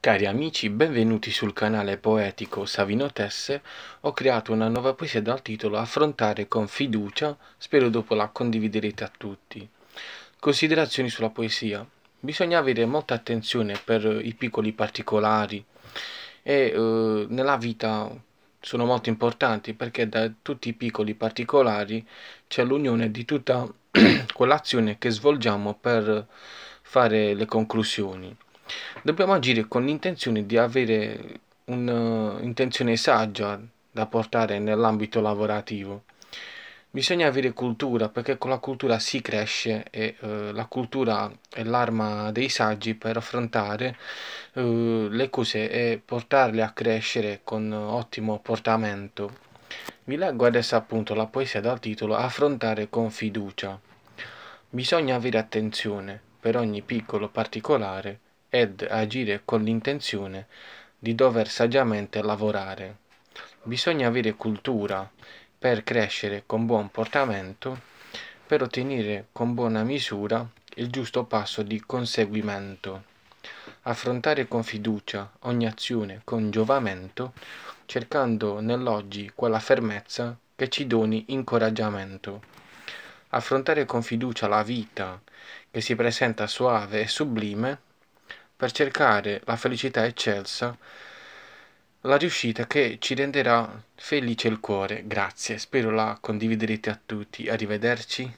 Cari amici, benvenuti sul canale poetico Savino Tesse. Ho creato una nuova poesia dal titolo Affrontare con fiducia, spero dopo la condividerete a tutti. Considerazioni sulla poesia. Bisogna avere molta attenzione per i piccoli particolari e eh, nella vita sono molto importanti perché da tutti i piccoli particolari c'è l'unione di tutta quell'azione che svolgiamo per fare le conclusioni dobbiamo agire con l'intenzione di avere un'intenzione eh, saggia da portare nell'ambito lavorativo. Bisogna avere cultura perché con la cultura si cresce e eh, la cultura è l'arma dei saggi per affrontare eh, le cose e portarle a crescere con ottimo portamento. Vi leggo adesso appunto la poesia dal titolo Affrontare con fiducia. Bisogna avere attenzione per ogni piccolo particolare ed agire con l'intenzione di dover saggiamente lavorare. Bisogna avere cultura per crescere con buon portamento, per ottenere con buona misura il giusto passo di conseguimento. Affrontare con fiducia ogni azione con giovamento, cercando nell'oggi quella fermezza che ci doni incoraggiamento. Affrontare con fiducia la vita, che si presenta suave e sublime, per cercare la felicità eccelsa, la riuscita che ci renderà felice il cuore. Grazie, spero la condividerete a tutti. Arrivederci.